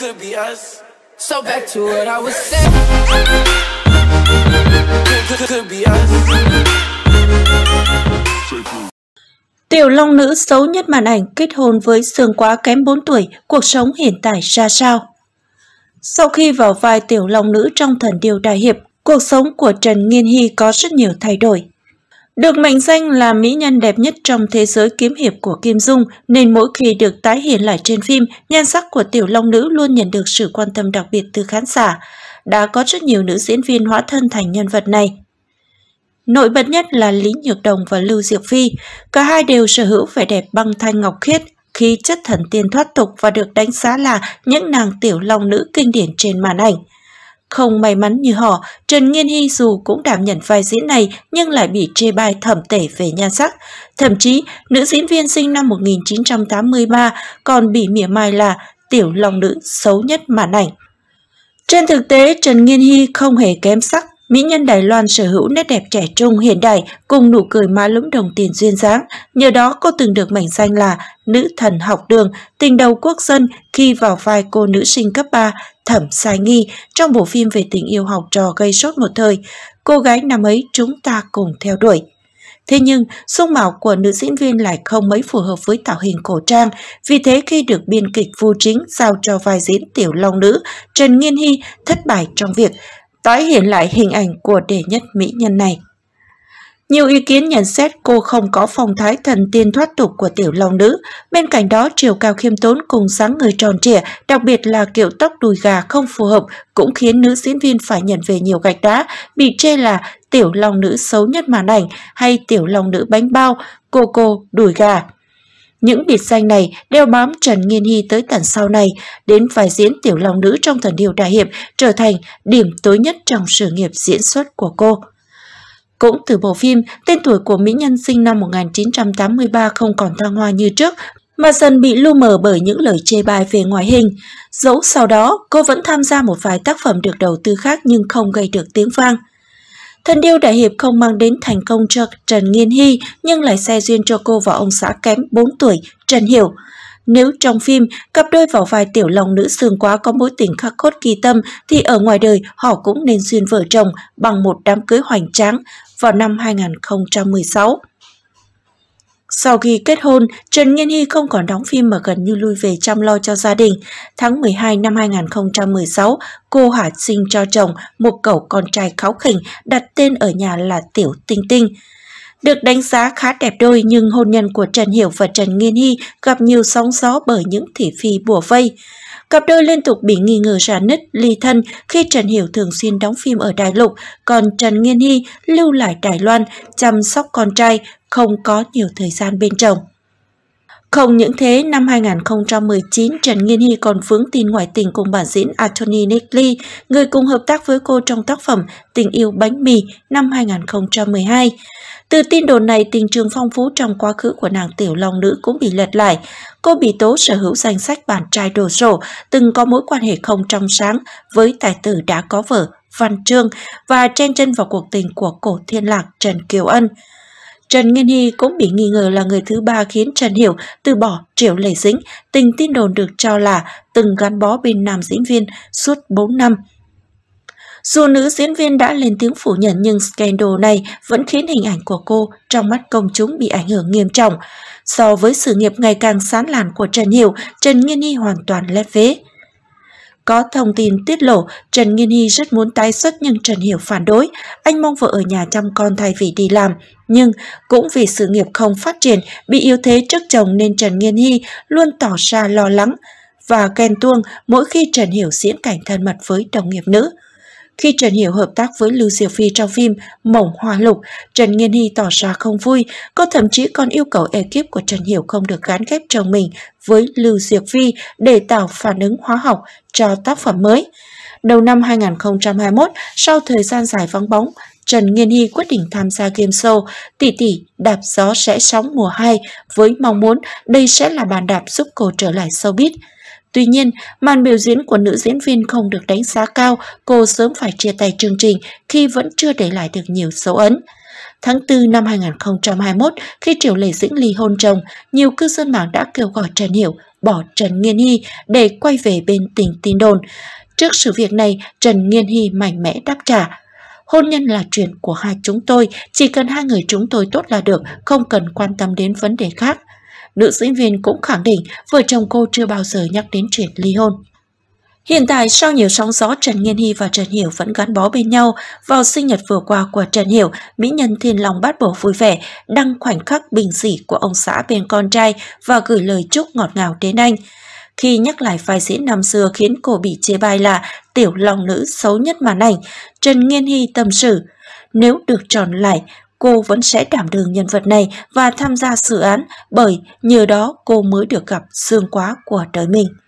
could be us. So back to what I was saying. Could, could be us. Tiểu Long Nữ xấu nhất màn ảnh kết hôn với Sương Quá kém 4 tuổi, cuộc sống hiện tại ra sao? Sau khi vào vai Tiểu Long Nữ trong Thần Điều Đại Hiệp, cuộc sống của Trần Nghiên Hy có rất nhiều thay đổi. Được mệnh danh là mỹ nhân đẹp nhất trong thế giới kiếm hiệp của Kim Dung, nên mỗi khi được tái hiện lại trên phim, nhan sắc của tiểu long nữ luôn nhận được sự quan tâm đặc biệt từ khán giả. Đã có rất nhiều nữ diễn viên hóa thân thành nhân vật này. Nổi bật nhất là Lý Nhược Đồng và Lưu Diệp Phi. Cả hai đều sở hữu vẻ đẹp băng thanh ngọc khiết, khí chất thần tiên thoát tục và được đánh giá là những nàng tiểu long nữ kinh điển trên màn ảnh. Không may mắn như họ, Trần Nghiên Hy dù cũng đảm nhận vai diễn này nhưng lại bị chê bai thẩm tể về nhan sắc. Thậm chí, nữ diễn viên sinh năm 1983 còn bị mỉa mai là tiểu lòng nữ xấu nhất màn ảnh. Trên thực tế, Trần Nghiên Hy không hề kém sắc Mỹ nhân Đài Loan sở hữu nét đẹp trẻ trung hiện đại cùng nụ cười má lúm đồng tiền duyên dáng. Nhờ đó cô từng được mệnh danh là nữ thần học đường, tình đầu quốc dân khi vào vai cô nữ sinh cấp 3 Thẩm Sai Nghi trong bộ phim về tình yêu học trò gây sốt một thời. Cô gái năm ấy chúng ta cùng theo đuổi. Thế nhưng, dung mạo của nữ diễn viên lại không mấy phù hợp với tạo hình cổ trang, vì thế khi được biên kịch Vu Chính giao cho vai diễn Tiểu Long Nữ, Trần Nghiên Hy thất bại trong việc tái hiện lại hình ảnh của đệ nhất mỹ nhân này. Nhiều ý kiến nhận xét cô không có phong thái thần tiên thoát tục của tiểu long nữ, bên cạnh đó chiều cao khiêm tốn cùng sáng người tròn trẻ, đặc biệt là kiểu tóc đùi gà không phù hợp cũng khiến nữ diễn viên phải nhận về nhiều gạch đá, bị chê là tiểu long nữ xấu nhất màn ảnh hay tiểu long nữ bánh bao, cô cô đùi gà. Những biệt danh này đeo bám Trần Nghiên Hy tới tận sau này, đến vai diễn tiểu long nữ trong thần điều đại hiệp trở thành điểm tối nhất trong sự nghiệp diễn xuất của cô. Cũng từ bộ phim, tên tuổi của mỹ nhân sinh năm 1983 không còn thăng hoa như trước, mà dần bị lu mờ bởi những lời chê bai về ngoại hình. Dẫu sau đó, cô vẫn tham gia một vài tác phẩm được đầu tư khác nhưng không gây được tiếng vang. Thân điêu đại hiệp không mang đến thành công cho Trần Nghiên Hy nhưng lại xe duyên cho cô và ông xã kém 4 tuổi Trần Hiểu. Nếu trong phim, cặp đôi vào vai tiểu lòng nữ sương quá có mối tình khắc cốt kỳ tâm thì ở ngoài đời họ cũng nên duyên vợ chồng bằng một đám cưới hoành tráng vào năm 2016. Sau khi kết hôn, Trần Nhiên Hy không còn đóng phim mà gần như lui về chăm lo cho gia đình. Tháng 12 năm 2016, cô hạ sinh cho chồng một cậu con trai kháu khỉnh đặt tên ở nhà là Tiểu Tinh Tinh. Được đánh giá khá đẹp đôi nhưng hôn nhân của Trần Hiểu và Trần Nghiên Hy gặp nhiều sóng gió bởi những thị phi bùa vây. Cặp đôi liên tục bị nghi ngờ ra nứt, ly thân khi Trần Hiểu thường xuyên đóng phim ở Đài Lục, còn Trần Nghiên Hy lưu lại Đài Loan, chăm sóc con trai không có nhiều thời gian bên chồng. Không những thế, năm 2019, Trần Nghiên Hy còn vướng tin ngoại tình cùng bản diễn Anthony Nickley, người cùng hợp tác với cô trong tác phẩm Tình yêu bánh mì năm 2012. Từ tin đồn này, tình trường phong phú trong quá khứ của nàng tiểu long nữ cũng bị lật lại. Cô bị tố sở hữu danh sách bạn trai đồ sổ, từng có mối quan hệ không trong sáng với tài tử đã có vợ Văn Trương và chen chân vào cuộc tình của cổ thiên lạc Trần Kiều Ân. Trần Nghiên Hy cũng bị nghi ngờ là người thứ ba khiến Trần Hiểu từ bỏ Triệu Lệ Dĩnh, tình tin đồn được cho là từng gắn bó bên nam diễn viên suốt 4 năm. Dù nữ diễn viên đã lên tiếng phủ nhận nhưng scandal này vẫn khiến hình ảnh của cô trong mắt công chúng bị ảnh hưởng nghiêm trọng. So với sự nghiệp ngày càng sán làn của Trần Hiểu, Trần Nghiên Hy hoàn toàn lép vế. Có thông tin tiết lộ Trần Nghiên Hy rất muốn tái xuất nhưng Trần Hiểu phản đối. Anh mong vợ ở nhà chăm con thay vì đi làm. Nhưng cũng vì sự nghiệp không phát triển, bị yếu thế trước chồng nên Trần Nghiên Hy luôn tỏ ra lo lắng và ghen tuông mỗi khi Trần Hiểu diễn cảnh thân mật với đồng nghiệp nữ. Khi Trần Hiểu hợp tác với Lưu Diệu Phi trong phim "Mộng Hoa Lục, Trần Nghiên Hy tỏ ra không vui, cô thậm chí còn yêu cầu ekip của Trần Hiểu không được gán ghép chồng mình với Lưu Diệu Phi để tạo phản ứng hóa học cho tác phẩm mới. Đầu năm 2021, sau thời gian dài vắng bóng, Trần Nghiên Hy quyết định tham gia game show Tỷ tỷ đạp gió sẽ sóng mùa 2 với mong muốn đây sẽ là bàn đạp giúp cô trở lại showbiz. Tuy nhiên, màn biểu diễn của nữ diễn viên không được đánh giá cao, cô sớm phải chia tay chương trình khi vẫn chưa để lại được nhiều dấu ấn. Tháng 4 năm 2021, khi Triệu Lệ Dĩnh ly hôn chồng, nhiều cư dân mạng đã kêu gọi Trần Hiểu bỏ Trần Nghiên Hy để quay về bên tình tin đồn. Trước sự việc này, Trần Nghiên Hy mạnh mẽ đáp trả. Hôn nhân là chuyện của hai chúng tôi, chỉ cần hai người chúng tôi tốt là được, không cần quan tâm đến vấn đề khác. Nữ diễn viên cũng khẳng định vợ chồng cô chưa bao giờ nhắc đến chuyện ly hôn. Hiện tại, sau nhiều sóng gió, Trần Nghiên Hy và Trần Hiểu vẫn gắn bó bên nhau. Vào sinh nhật vừa qua của Trần Hiểu, mỹ nhân thiên lòng bát bổ vui vẻ, đăng khoảnh khắc bình dị của ông xã bên con trai và gửi lời chúc ngọt ngào đến anh. Khi nhắc lại vai diễn năm xưa khiến cô bị chê bai là tiểu lòng nữ xấu nhất màn ảnh, Trần Nghiên Hy tâm sự. Nếu được tròn lại, cô vẫn sẽ đảm đường nhân vật này và tham gia dự án bởi nhờ đó cô mới được gặp xương quá của đời mình.